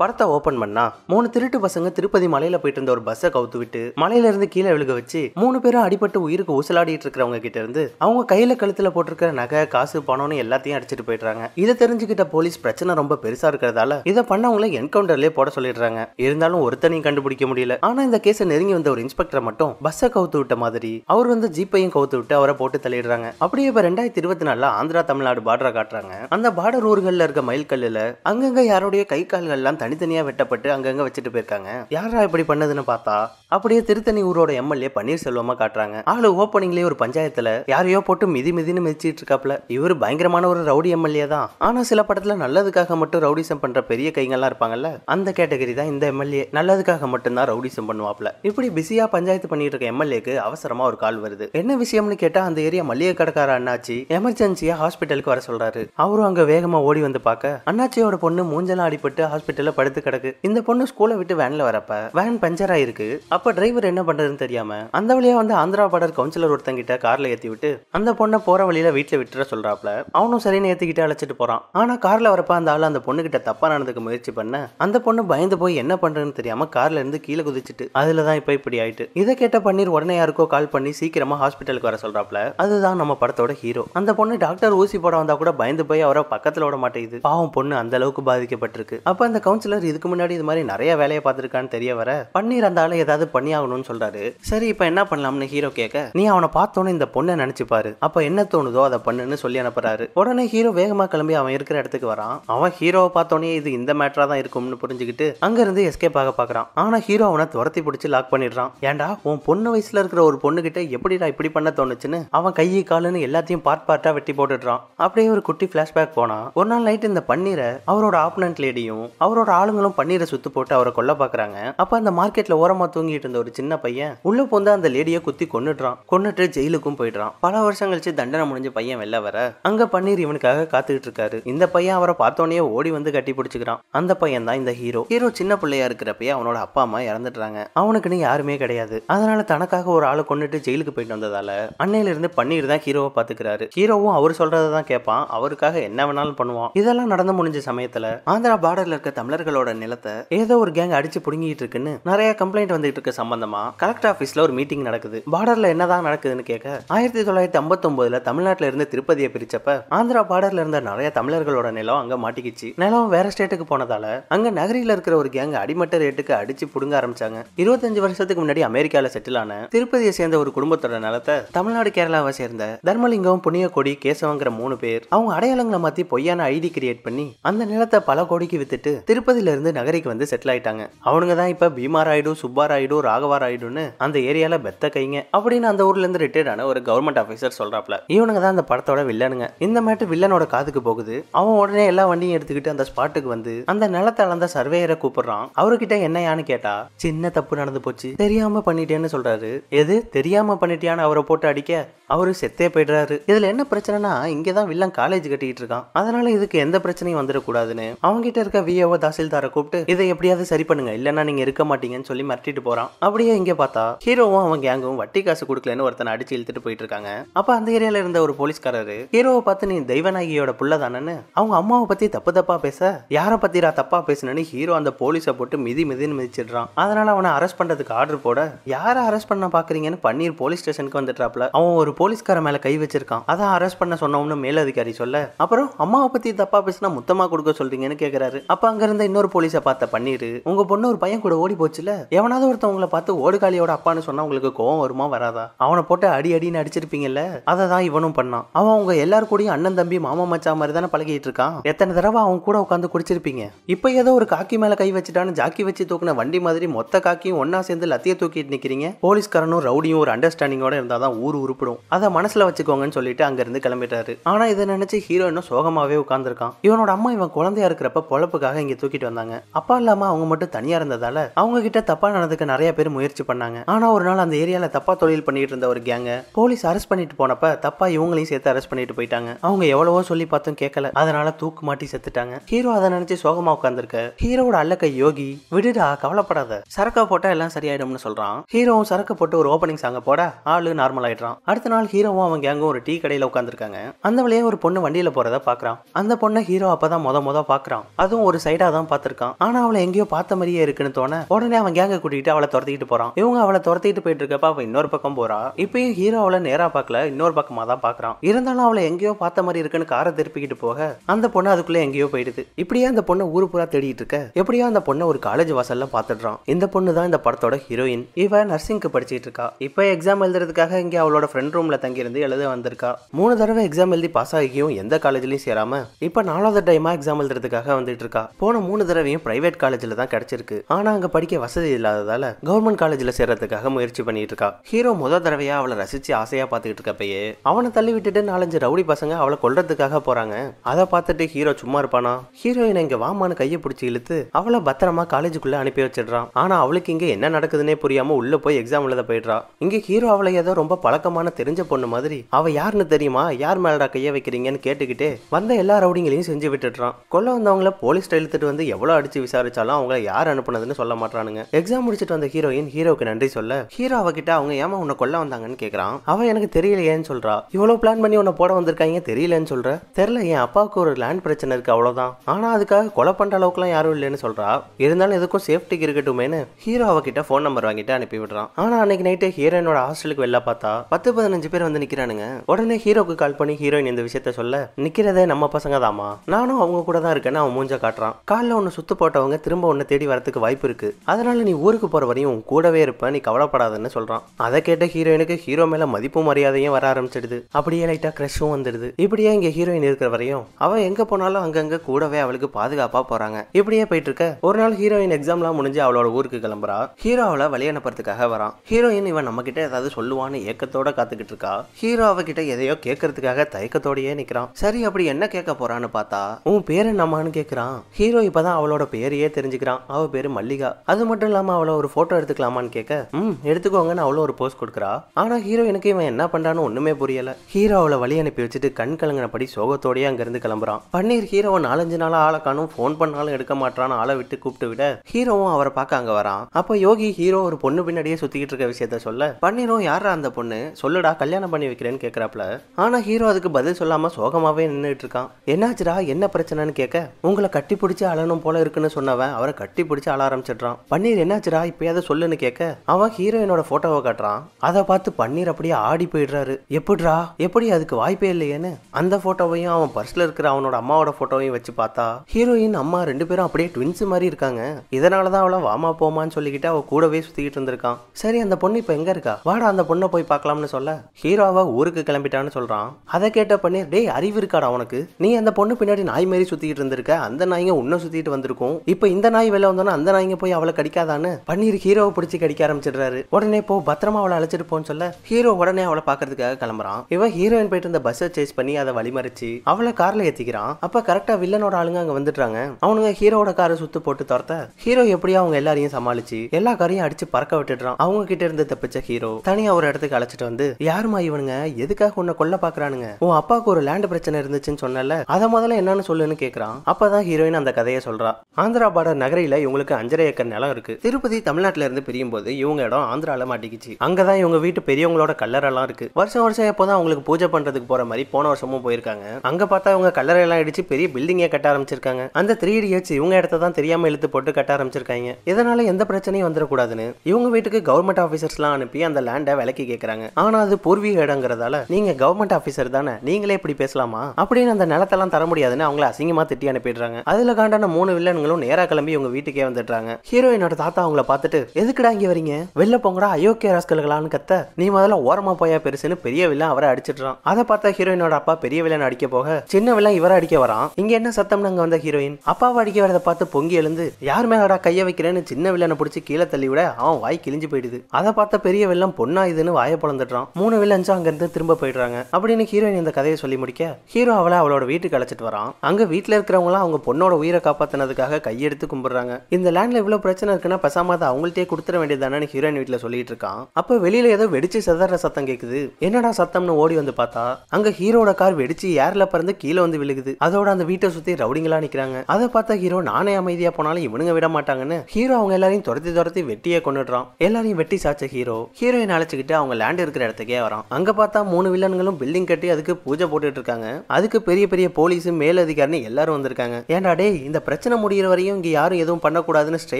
படத்தை ஓபன் பண்ணா மூணு திருட்டு பசங்க திருப்பதி மலையில போயிட்டு இருந்த ஒரு பஸ்ஸை கவுத்து விட்டு மலையில இருந்து கீழே விழுக வச்சு மூணு பேரும் அடிபட்டு உயிருக்கு ஊசலாடிட்டு இருக்கிறவங்க கிட்ட இருந்து அவங்க கையில கழுத்துல போட்டிருக்கிற நகை காசு பணம்னு எல்லாத்தையும் அடிச்சிட்டு போயிடுறாங்க இதை தெரிஞ்சுக்கிட்ட போலீஸ் பிரச்சனை ரொம்ப பெருசா இருக்கிறதால இதை பண்ணவங்களை என்கவுண்டர்லயே போட சொல்லிடுறாங்க இருந்தாலும் ஒருத்தனையும் கண்டுபிடிக்க முடியல ஆனா இந்த கேஸை நெருங்கி வந்த ஒரு இன்ஸ்பெக்டர் மட்டும் பஸ்ஸை கவுத்து விட்ட மாதிரி அவர் வந்து ஜீப்பையும் கவுத்து விட்டு அவரை போட்டு தள்ளிடுறாங்க அப்படியே இப்ப ரெண்டாயிரத்தி இருபத்தி நாலுல ஆந்திரா தமிழ்நாடு பார்டரை காட்டுறாங்க அந்த பார்டர் ஊர்களில் இருக்க மைல்கல்லில் அங்கங்க யாருடைய கை கால்கள்லாம் தனித்தனியாக வெட்டப்பட்டு அங்கங்கே வச்சுட்டு போயிருக்காங்க யாரா இப்படி பண்ணதுன்னு பார்த்தா அப்படியே திருத்தணி ஊரோட எம்எல்ஏ பன்னீர்செல்வமா காட்டுறாங்க ஆளு ஓப்பனிங்லேயே ஒரு பஞ்சாயத்துல யாரையோ போட்டு மிதி மிதின்னு மிதிச்சிட்டு இருக்காப்ல இவர் பயங்கரமான ஒரு ரவுடி எம்எல்ஏ தான் ஆனா சில படத்துல நல்லதுக்காக மட்டும் ரவுடிசம் பண்ற பெரிய கைங்கெல்லாம் இருப்பாங்கல்ல அந்த கேட்டகரி தான் இந்த எம்எல்ஏ நல்லதுக்காக மட்டும்தான் ரவுடிசம் பண்ணுவாப்ல இப்படி பிஸியா பஞ்சாயத்து பண்ணிட்டு இருக்க எம்எல்ஏக்கு அவசரமா ஒரு கால் வருது என்ன விஷயம்னு கேட்டா அந்த ஏரியா மளிகை கடைக்கார அண்ணாச்சி எமர்ஜென்சியா ஹாஸ்பிட்டலுக்கு வர சொல்றாரு அவரும் அங்க வேகமா ஓடி வந்து பார்க்க அண்ணாச்சியோட பொண்ணு மூஞ்சலாம் அடிபட்டு ஹாஸ்பிட்டல்ல படுத்து கிடக்கு இந்த பொண்ணு ஸ்கூலை விட்டு வேன்ல வரப்ப வேன் பஞ்சர் ஆயிருக்கு அப்போ டிரைவர் என்ன பண்றதுன்னு தெரியாம அந்த வழியா வந்து ஆந்திரா பார்டர் கவுன்சிலர் ஒருத்தங்கிட்ட கார்ல ஏத்தி விட்டு அந்த பொண்ணை போற வழியில வீட்டுல விட்டுற சொல்றாப்ல அவனும் சரின்னு ஏத்திக்கிட்டு அழைச்சிட்டு போறான் ஆனா கார்ல வரப்ப அந்த ஆள் அந்த கிட்ட தப்பா நடந்துக்க முயற்சி பண்ண அந்த பொண்ணு பயந்து போய் என்ன பண்றதுன்னு தெரியாம கார்ல இருந்து கீழே குதிச்சிட்டு அதுலதான் இப்ப இப்போ இப்படி ஆயிட்டு இதை கேட்ட பண்ணீர் உடனே யாருக்கோ கால் பண்ணி சீக்கிரமா ஹாஸ்பிட்டலுக்கு வர சொல்றாப்ல அதுதான் நம்ம படத்தோட ஹீரோ அந்த பொண்ணு டாக்டர் ஊசி போட வந்தா கூட பயந்து போய் அவரை பக்கத்துல விட மாட்டேங்குது பாவம் பொண்ணு அந்த அளவுக்கு பாதிக்கப்பட்டிருக்கு அப்ப அந்த கவுன்சிலர் கவுன்சிலர் இதுக்கு முன்னாடி இது மாதிரி நிறைய வேலையை பார்த்துருக்கான்னு தெரிய வர பன்னீர் அந்த ஏதாவது பண்ணி ஆகணும்னு சொல்றாரு சரி இப்போ என்ன பண்ணலாம்னு ஹீரோ கேட்க நீ அவனை பார்த்தோன்னு இந்த பொண்ணை நினைச்சுப்பாரு அப்ப என்ன தோணுதோ அதை பண்ணுன்னு சொல்லி அனுப்புறாரு உடனே ஹீரோ வேகமா கிளம்பி அவன் இருக்கிற இடத்துக்கு வரான் அவன் ஹீரோவை பார்த்தோன்னே இது இந்த மேட்டரா தான் இருக்கும்னு புரிஞ்சுக்கிட்டு அங்க இருந்து எஸ்கேப் ஆக பாக்குறான் ஆனா ஹீரோ அவனை துரத்தி பிடிச்சி லாக் பண்ணிடுறான் ஏன்டா உன் பொண்ணு வயசுல இருக்கிற ஒரு பொண்ணு கிட்ட எப்படிடா இப்படி பண்ண தோணுச்சுன்னு அவன் கையை காலுன்னு எல்லாத்தையும் பார்ட் பார்ட்டா வெட்டி போட்டுடுறான் அப்படியே ஒரு குட்டி பிளாஷ்பேக் போனா ஒரு நாள் நைட் இந்த பன்னீரை அவரோட ஆப்னன்ட் லேடியும் அவரோட ஆளுங்களும் பன்னீரை சுத்து போட்டு அவரை கொல்ல பாக்குறாங்க அப்ப அந்த மார்க்கெட்ல ஓரமா தூங்கிட்டு இருந்த ஒரு சின்ன பையன் உள்ள போந்து அந்த லேடியை குத்தி கொண்டுடுறான் கொண்டுட்டு ஜெயிலுக்கும் போயிடுறான் பல வருஷம் கழிச்சு தண்டனை முடிஞ்ச பையன் வெளில வர அங்க பன்னீர் இவனுக்காக காத்துக்கிட்டு இருக்காரு இந்த பையன் அவரை பார்த்தோன்னே ஓடி வந்து கட்டி பிடிச்சிக்கிறான் அந்த பையன் தான் இந்த ஹீரோ ஹீரோ சின்ன பிள்ளையா இருக்கிறப்பயே அவனோட அப்பா அம்மா இறந்துடுறாங்க அவனுக்குன்னு யாருமே கிடையாது அதனால தனக்காக ஒரு ஆளை கொண்டுட்டு ஜெயிலுக்கு போயிட்டு வந்ததால அன்னையில இருந்து பன்னீர் தான் ஹீரோவை பாத்துக்கிறாரு ஹீரோவும் அவர் சொல்றதை தான் கேட்பான் அவருக்காக என்ன வேணாலும் பண்ணுவான் இதெல்லாம் நடந்து முடிஞ்ச சமயத்துல ஆந்திரா பார்டர்ல இருக்க தமிழர் இளைஞர்களோட நிலத்தை ஏதோ ஒரு கேங் அடிச்சு புடுங்கிட்டு இருக்குன்னு நிறைய கம்ப்ளைண்ட் வந்துட்டு இருக்க சம்பந்தமா கலெக்டர் ஆபீஸ்ல ஒரு மீட்டிங் நடக்குது பார்டர்ல என்னதான் நடக்குதுன்னு கேட்க ஆயிரத்தி தொள்ளாயிரத்தி ஒன்பதுல தமிழ்நாட்டில இருந்து திருப்பதியை பிரிச்சப்ப ஆந்திரா பார்டர்ல இருந்த நிறைய தமிழர்களோட நிலம் அங்க மாட்டிக்கிச்சு நிலம் வேற ஸ்டேட்டுக்கு போனதால அங்க நகரில இருக்கிற ஒரு கேங் அடிமட்ட ரேட்டுக்கு அடிச்சு புடுங்க ஆரம்பிச்சாங்க இருபத்தஞ்சு வருஷத்துக்கு முன்னாடி அமெரிக்கால செட்டில் ஆன திருப்பதியை சேர்ந்த ஒரு குடும்பத்தோட நிலத்தை தமிழ்நாடு கேரளாவை சேர்ந்த தர்மலிங்கம் புண்ணியக்கொடி கேசவங்கிற மூணு பேர் அவங்க அடையாளங்களை மாத்தி பொய்யான ஐடி கிரியேட் பண்ணி அந்த நிலத்தை பல கோடிக்கு வித்துட்டு திருப்பதி இருந்து நகரிக்கு வந்து செட்டில் ஆயிட்டாங்க அவனுங்க தான் இப்போ பீமா ராயுடு சுப்பா ராயுடு ராகவா ராயுடுன்னு அந்த ஏரியால பெத்த கைங்க அப்படின்னு அந்த ஊர்லேருந்து ரிட்டையர்ட் ஆன ஒரு கவர்மெண்ட் ஆஃபீஸர் சொல்றாப்ல இவனுங்க தான் அந்த படத்தோட வில்லனுங்க இந்த மேட்டு வில்லனோட காதுக்கு போகுது அவன் உடனே எல்லா வண்டியும் எடுத்துக்கிட்டு அந்த ஸ்பாட்டுக்கு வந்து அந்த நிலத்தை அளந்த சர்வேயரை கூப்பிடுறான் அவர்கிட்ட என்னையான்னு கேட்டா சின்ன தப்பு நடந்து போச்சு தெரியாம பண்ணிட்டேன்னு சொல்றாரு எது தெரியாம பண்ணிட்டியான்னு அவரை போட்டு அடிக்க அவரு செத்தே போயிடுறாரு இதுல என்ன பிரச்சனைனா இங்கே தான் வில்லன் காலேஜ் கட்டிட்டு இருக்கான் அதனால இதுக்கு எந்த பிரச்சனையும் வந்துடக்கூடாதுன்னு அவங்க கிட்ட இருக்க விஏஓ தாசில்தாரை கூப்பிட்டு இதை எப்படியாவது சரி பண்ணுங்க இல்லைன்னா நீங்க இருக்க மாட்டீங்கன்னு சொல்லி மிரட்டிட்டு போறான் அப்படியே இங்கே பார்த்தா ஹீரோவும் அவன் கேங்கும் வட்டி காசு கொடுக்கலன்னு ஒருத்தனை அடிச்சு இழுத்துட்டு போயிட்டு இருக்காங்க அப்ப அந்த ஏரியால இருந்த ஒரு போலீஸ்காரரு ஹீரோவை பார்த்து நீ தெய்வநாயகியோட புள்ள தானன்னு அவங்க அம்மாவை பத்தி தப்பு தப்பா பேச யாரை பத்திரா தப்பா பேசணும்னு ஹீரோ அந்த போலீஸை போட்டு மிதி மிதின்னு மிதிச்சிடுறான் அதனால அவனை அரெஸ்ட் பண்றதுக்கு ஆர்டர் போட யாரை அரெஸ்ட் பண்ண பாக்குறீங்கன்னு பன்னீர் போலீஸ் ஸ்டேஷனுக்கு வந்துட்டாப்ல அவன் ஒரு போலீஸ்கார மேலே கை வச்சிருக்கான் அதான் அரெஸ்ட் பண்ண சொன்னோம்னு மேலதிகாரி சொல்ல அப்புறம் அம்மாவை பற்றி தப்பாக பேசினா முத்தமாக கொடுக்க சொல்கிறீங்கன்னு அப்ப அப்போ அங்கேருந்து இன்னொரு போலீஸை பார்த்த பண்ணிடு உங்கள் பொண்ணு ஒரு பையன் கூட ஓடி போச்சுல எவனாவது ஒருத்தவங்களை பார்த்து ஓடுகாலியோட அப்பான்னு சொன்னால் உங்களுக்கு கோவம் வருமா வராதா அவனை போட்டு அடி அடின்னு அடிச்சிருப்பீங்கல்ல அதை தான் இவனும் பண்ணான் அவன் அவங்க எல்லாரும் கூடயும் அண்ணன் தம்பி மாமா மச்சா மாதிரி தானே பழகிட்டு இருக்கான் எத்தனை தடவை அவன் கூட உட்காந்து குடிச்சிருப்பீங்க இப்போ ஏதோ ஒரு காக்கி மேல கை வச்சுட்டான்னு ஜாக்கி வச்சு தூக்கின வண்டி மாதிரி மொத்த காக்கியும் ஒன்னா சேர்ந்து லத்திய தூக்கிட்டு நிக்கிறீங்க போலீஸ்காரனும் ரவுடியும் ஒரு அண்டர்ஸ்டாண்டிங்கோட இருந்தாதான் தான் ஊர் உருப்பிடும் அதை மனசில் வச்சுக்கோங்கன்னு சொல்லிட்டு அங்கேருந்து கிளம்பிட்டாரு ஆனால் இதை நினச்சி ஹீரோ இன்னும் சோகமாகவே உட்காந்துருக்கான் இவனோட அம்மா இவன் குழந்தையா இருக்கிறப்ப பொழப்புக்காக இங்கே தூக்கிட்டு வந்தாங்க அப்பா இல்லாமல் அவங்க மட்டும் தனியாக இருந்ததால் அவங்க கிட்ட தப்பாக நடந்ததுக்கு நிறைய பேர் முயற்சி பண்ணாங்க ஆனால் ஒரு நாள் அந்த ஏரியாவில் தப்பாக தொழில் பண்ணிட்டு இருந்த ஒரு கேங்க போலீஸ் அரெஸ்ட் பண்ணிட்டு போனப்ப தப்பாக இவங்களையும் சேர்த்து அரெஸ்ட் பண்ணிட்டு போயிட்டாங்க அவங்க எவ்வளவோ சொல்லி பார்த்தும் கேட்கல அதனால தூக்கு மாட்டி செத்துட்டாங்க ஹீரோ அதை நினைச்சு சோகமா உட்காந்துருக்க ஹீரோட அல்லக்கை யோகி விடுடா கவலைப்படாத சரக்கா போட்டா எல்லாம் சரியாயிடும்னு சொல்றான் ஹீரோவும் சரக்கு போட்டு ஒரு ஓப்பனிங் சாங்க போட ஆளு நார்மல் ஆயிடுறான் அடுத்த நாள் ஹீரோவும் அவன் கேங்கும் ஒரு டீ கடையில் உட்காந்துருக்காங்க அந்த வழியே ஒரு பொண்ணு வண்டியில போகிறத பாக்குறான் அந்த பொண்ணை ஹீரோ அப்பதான் தான் மொத மொதல் பாக்குறான் அதுவும் ஒரு சைடா தான் பாத்திருக்கான் ஆனால் அவளை எங்கேயோ பார்த்த மாதிரியே இருக்குன்னு தோண உடனே அவன் கேங்க கூட்டிட்டு அவளை துரத்திட்டு போறான் இவங்க அவளை துரத்திட்டு போயிட்டு இருக்கப்ப அவன் இன்னொரு பக்கம் போறா இப்பயும் ஹீரோ அவளை நேரா பாக்கல இன்னொரு பக்கமா தான் பாக்குறான் இருந்தாலும் அவளை எங்கேயோ பார்த்த மாதிரி இருக்குன்னு காரை திருப்பிக்கிட்டு போக அந்த பொண்ணு அதுக்குள்ளே எங்கேயோ போயிடுது இப்படியே அந்த பொண்ணை ஊர் பூரா தேடிட்டு இருக்க எப்படியோ அந்த பொண்ணை ஒரு காலேஜ் வாசல்ல பார்த்துடுறான் இந்த பொண்ணு தான் இந்த படத்தோட ஹீரோயின் இவ நர்சிங்க்கு படிச்சிட்டு இருக்கா இப்ப எக்ஸாம் எழுதுறதுக்காக இங்கே அவளோட ஃப்ரெண்ட் ரூம் தங்கி தங்கியிருந்து எழுத வந்திருக்கா மூணு தடவை எக்ஸாம் எழுதி பாஸ் ஆகியும் எந்த காலேஜ்லயும் சேராம இப்ப நாலாவது டைமா எக்ஸாம் எழுதுறதுக்காக வந்துட்டு இருக்கா போன மூணு தடவையும் பிரைவேட் காலேஜ்ல தான் கிடைச்சிருக்கு ஆனா அங்க படிக்க வசதி இல்லாததால கவர்மெண்ட் காலேஜ்ல சேர்றதுக்காக முயற்சி பண்ணிட்டு இருக்கா ஹீரோ முத தடவையா அவளை ரசிச்சு ஆசையா பாத்துக்கிட்டு இருக்கப்பயே அவனை தள்ளி விட்டுட்டு நாலஞ்சு ரவுடி பசங்க அவளை கொல்றதுக்காக போறாங்க அதை பார்த்துட்டு ஹீரோ சும்மா இருப்பானா ஹீரோயின் இங்க வாமான கையை பிடிச்சி இழுத்து அவளை பத்திரமா காலேஜுக்குள்ள அனுப்பி வச்சிடுறான் ஆனா அவளுக்கு இங்க என்ன நடக்குதுன்னே புரியாம உள்ள போய் எக்ஸாம் எழுத போயிடுறா இங்க ஹீரோ அவளை ஏதோ ரொம்ப பழக்கமான தெரிஞ்ச செஞ்ச பொண்ணு மாதிரி அவ யாருன்னு தெரியுமா யார் மேலடா கைய வைக்கிறீங்கன்னு கேட்டுக்கிட்டே வந்த எல்லா ரவுடிங்களையும் செஞ்சு விட்டுடுறான் கொல்ல வந்தவங்கள போலீஸ் எழுத்துட்டு வந்து எவ்வளவு அடிச்சு விசாரிச்சாலும் அவங்கள யார் அனுப்புனதுன்னு சொல்ல மாட்டானுங்க எக்ஸாம் முடிச்சுட்டு வந்த ஹீரோயின் ஹீரோக்கு நன்றி சொல்ல ஹீரோ அவகிட்ட அவங்க ஏமா உன்னை கொல்ல வந்தாங்கன்னு கேக்குறான் அவன் எனக்கு தெரியலையேன்னு சொல்றா இவ்வளவு பிளான் பண்ணி உன்னை போட வந்திருக்காங்க தெரியலன்னு சொல்ற தெரியல என் அப்பாவுக்கு ஒரு லேண்ட் பிரச்சனை இருக்கு அவ்வளவுதான் ஆனா அதுக்காக கொலை பண்ற எல்லாம் யாரும் இல்லைன்னு சொல்றா இருந்தாலும் எதுக்கும் சேஃப்டிக்கு இருக்கட்டுமேனு ஹீரோ அவகிட்ட ஃபோன் நம்பர் வாங்கிட்டு அனுப்பி விடுறான் ஆனா அன்னைக்கு நைட்டு ஹீரோயினோட ஹாஸ்டலுக்கு வெளில பார்த்தா பத்து பதினஞ்சு அஞ்சு பேர் வந்து நிக்கிறானுங்க உடனே ஹீரோக்கு கால் பண்ணி ஹீரோயின் இந்த விஷயத்த சொல்ல நிக்கிறதே நம்ம பசங்க தாமா நானும் அவங்க கூட தான் இருக்கேன்னு அவன் மூஞ்ச காட்டுறான் காலில் ஒன்று சுத்து போட்டவங்க திரும்ப ஒன்று தேடி வரத்துக்கு வாய்ப்பு இருக்கு அதனால நீ ஊருக்கு போற வரையும் உன் கூடவே இருப்ப நீ கவலைப்படாதுன்னு சொல்றான் அதை கேட்ட ஹீரோயினுக்கு ஹீரோ மேல மதிப்பும் மரியாதையும் வர ஆரம்பிச்சிடுது அப்படியே லைட்டா கிரஷும் வந்துடுது இப்படியே இங்க ஹீரோயின் இருக்கிற வரையும் அவ எங்க போனாலும் அங்கங்க கூடவே அவளுக்கு பாதுகாப்பா போறாங்க இப்படியே போயிட்டு இருக்க ஒரு நாள் ஹீரோயின் எக்ஸாம்லாம் முடிஞ்சு அவளோட ஊருக்கு கிளம்புறா ஹீரோ அவளை வழியனுப்புறதுக்காக அனுப்புறதுக்காக வரான் ஹீரோயின் இவன் நம்ம கிட்ட ஏதாவது சொல்லுவான்னு ஏக்கத்தோட காத்துக்கிட்டு இருக்கா ஹீரோ அவகிட்ட எதையோ கேட்கறதுக்காக தயக்கத்தோடயே நிக்கிறான் சரி அப்படி என்ன கேட்க போறான்னு பார்த்தா உன் பேர் என்னமான்னு கேக்குறான் ஹீரோ இப்பதான் அவளோட பேரையே தெரிஞ்சுக்கிறான் அவ பேரு மல்லிகா அது மட்டும் இல்லாம அவளை ஒரு போட்டோ எடுத்துக்கலாமான்னு கேட்க ம் எடுத்துக்கோங்கன்னு அவளும் ஒரு போஸ்ட் கொடுக்குறா ஆனா ஹீரோ எனக்கு இவன் என்ன பண்றான்னு ஒண்ணுமே புரியல ஹீரோ அவளை வழி அனுப்பி வச்சுட்டு கண் கலங்கினபடி சோகத்தோடயே அங்கிருந்து கிளம்புறான் பன்னீர் ஹீரோவை நாலஞ்சு நாள ஆளை காணும் போன் பண்ணாலும் எடுக்க மாட்டான்னு ஆளை விட்டு கூப்பிட்டு விட ஹீரோவும் அவரை பார்க்க அங்க வரான் அப்போ யோகி ஹீரோ ஒரு பொண்ணு பின்னாடியே சுத்திக்கிட்டு இருக்க விஷயத்த சொல்ல பன்னீரும் யாரா அந்த பொண்ணு சொல்லுடா நான் கல்யாணம் பண்ணி வைக்கிறேன்னு கேட்குறாப்புல ஆனால் ஹீரோ அதுக்கு பதில் சொல்லாமல் சோகமாகவே நின்றுட்டு இருக்கான் என்னாச்சுரா என்ன பிரச்சனைன்னு கேட்க உங்களை கட்டி பிடிச்சி அழணும் போல இருக்குன்னு சொன்னவன் அவரை கட்டி பிடிச்சி அழ ஆரம்பிச்சிடுறான் பன்னீர் என்னாச்சுரா இப்பயாவது சொல்லுன்னு கேட்க அவன் ஹீரோயினோட ஃபோட்டோவை காட்டுறான் அதை பார்த்து பன்னீர் அப்படியே ஆடி போயிடுறாரு எப்படிரா எப்படி அதுக்கு வாய்ப்பே இல்லையேன்னு அந்த ஃபோட்டோவையும் அவன் பர்ஸில் இருக்கிற அவனோட அம்மாவோட ஃபோட்டோவையும் வச்சு பார்த்தா ஹீரோயின் அம்மா ரெண்டு பேரும் அப்படியே ட்வின்ஸ் மாதிரி இருக்காங்க இதனால தான் அவளை வாமா போமான்னு சொல்லிக்கிட்டு அவள் கூடவே சுற்றிக்கிட்டு இருந்திருக்கான் சரி அந்த பொண்ணு இப்போ எங்கே இருக்கா வாடா அந்த பொண்ணை போய் பார்க்கலாம்னு சொல்ல ஹீரோவா ஊருக்கு கிளம்பிட்டான்னு சொல்றான் அதை கேட்ட பண்ணி டேய் அறிவு இருக்காடா உனக்கு நீ அந்த பொண்ணு பின்னாடி நாய் மாரி சுத்திட்டு இருந்திருக்க அந்த நாய்ங்க உன்ன சுத்திட்டு வந்திருக்கும் இப்ப இந்த நாய் வெளில வந்தோன்னா அந்த நாய்ங்க போய் அவளை கடிக்காதான்னு பன்னீர் ஹீரோவை பிடிச்சி கடிக்க ஆரம்பிச்சிடுறாரு உடனே போ பத்திரமா அவளை அழைச்சிட்டு போன்னு சொல்ல ஹீரோ உடனே அவளை பாக்குறதுக்காக கிளம்புறான் இவன் ஹீரோயின் போயிட்டு இருந்த பஸ்ஸை சேஸ் பண்ணி அதை வழிமறைச்சு அவளை கார்ல ஏத்திக்கிறான் அப்ப கரெக்டா வில்லனோட ஆளுங்க அங்க வந்துட்டாங்க அவனுங்க ஹீரோட காரை சுத்து போட்டு துரத்த ஹீரோ எப்படியும் அவங்க எல்லாரையும் சமாளிச்சு எல்லா காரையும் அடிச்சு பறக்க விட்டுடுறான் அவங்க கிட்ட இருந்து தப்பிச்ச ஹீரோ தனியா ஒரு இடத்துக்கு அழைச்சிட்டு வந்து யாருமா இவனுங்க எதுக்காக உன்னை கொல்ல பாக்குறானுங்க உன் அப்பாவுக்கு ஒரு லேண்ட் பிரச்சனை இருந்துச்சுன்னு சொன்னல அதை முதல்ல என்னன்னு சொல்லுன்னு கேக்குறான் அப்பதான் ஹீரோயின் அந்த கதையை சொல்றா ஆந்திரா பார்டர் நகரில இவங்களுக்கு அஞ்சரை ஏக்கர் நிலம் இருக்கு திருப்பதி தமிழ்நாட்டுல இருந்து பிரியும் போது இவங்க இடம் ஆந்திரால மாட்டிக்கிச்சு அங்கதான் இவங்க வீட்டு பெரியவங்களோட கல்லறெல்லாம் இருக்கு வருஷம் வருஷம் எப்போதான் அவங்களுக்கு பூஜை பண்றதுக்கு போற மாதிரி போன வருஷமும் போயிருக்காங்க அங்க பார்த்தா இவங்க கல்லறையெல்லாம் அடிச்சு பெரிய பில்டிங்கே கட்ட ஆரம்பிச்சிருக்காங்க அந்த த்ரீ இடியட்ஸ் இவங்க இடத்த தான் தெரியாம இழுத்து போட்டு கட்ட ஆரம்பிச்சிருக்காங்க இதனால எந்த பிரச்சனையும் வந்துடக்கூடாதுன்னு இவங்க வீட்டுக்கு கவர்மெண்ட் ஆஃபீஸர்ஸ்லாம் அனுப்பி அந்த லேண்டை விலக்கி கேட்கறாங்க ஆனா அது பூர்வீக இடங்கிறதால நீங்க கவர்மெண்ட் ஆஃபீஸர் தானே நீங்களே இப்படி பேசலாமா அப்படின்னு அந்த நிலத்தெல்லாம் தர முடியாதுன்னு அவங்கள அசிங்கமா திட்டி அனுப்பிடுறாங்க அதுல காண்டான மூணு வில்லன்களும் நேரா கிளம்பி உங்க வீட்டுக்கே வந்துடுறாங்க ஹீரோயினோட தாத்தா அவங்கள பார்த்துட்டு எதுக்குடா இங்க வரீங்க வெளில போங்கடா அயோக்கிய ராஸ்கல்களான்னு கத்த நீ முதல்ல ஓரமா போயா பெருசுன்னு பெரிய வில்லன் அவரை அடிச்சிடுறான் அதை பார்த்தா ஹீரோயினோட அப்பா பெரிய வில்லன் அடிக்க போக சின்ன வில்லன் இவரை அடிக்க வரான் இங்க என்ன சத்தம் அங்க வந்த ஹீரோயின் அப்பாவை அடிக்க வரதை பார்த்து பொங்கி எழுந்து யார் மேலடா கைய வைக்கிறேன்னு சின்ன வில்லனை பிடிச்சி கீழே தள்ளி விட அவன் வாய் கிழிஞ்சு போயிடுது அதை பார்த்த பெரிய வில்லன் பொண்ணா இதுன்னு வாய பழந்துடுறான் மூணு ராணுவில் லஞ்சா இருந்து திரும்ப போயிடுறாங்க அப்படின்னு ஹீரோயின் இந்த கதையை சொல்லி முடிக்க ஹீரோ அவளை அவளோட வீட்டுக்கு அழைச்சிட்டு வரான் அங்க வீட்டில் இருக்கிறவங்களாம் அவங்க பொண்ணோட உயிரை காப்பாத்தினதுக்காக கையெடுத்து கும்பிடுறாங்க இந்த லேண்ட்ல இவ்வளவு பிரச்சனை இருக்குன்னா பசாமத அவங்கள்ட்டே கொடுத்துட வேண்டியதானு ஹீரோயின் வீட்டில் சொல்லிட்டு இருக்கான் அப்போ வெளியில ஏதோ வெடிச்சு செதற சத்தம் கேட்குது என்னடா சத்தம்னு ஓடி வந்து பார்த்தா அங்க ஹீரோட கார் வெடிச்சு ஏர்ல பறந்து கீழே வந்து விழுகுது அதோட அந்த வீட்டை சுத்தி ரவுடிங்களா நிக்கிறாங்க அதை பார்த்த ஹீரோ நானே அமைதியா போனாலும் இவனுங்க விட மாட்டாங்கன்னு ஹீரோ அவங்க எல்லாரையும் துரத்தி துரத்தி வெட்டியே கொண்டுடுறான் எல்லாரையும் வெட்டி சாச்ச ஹீரோ ஹீரோயின் அழைச்சிக்கிட்டு அவங்க லேண்ட் இருக்கிற இடத்துக்கே வரான் அங்க பார்த்தா மூணு வில்லன்களும் பில்டிங் கட்டி அதுக்கு பூஜை போட்டுட்டு இருக்காங்க அதுக்கு பெரிய பெரிய போலீஸ் மேலதிகாரின்னு எல்லாரும் வந்திருக்காங்க ஏன்டா டே இந்த பிரச்சனை முடியிற வரையும் இங்க யாரும் எதுவும் பண்ணக்கூடாதுன்னு ஸ்டே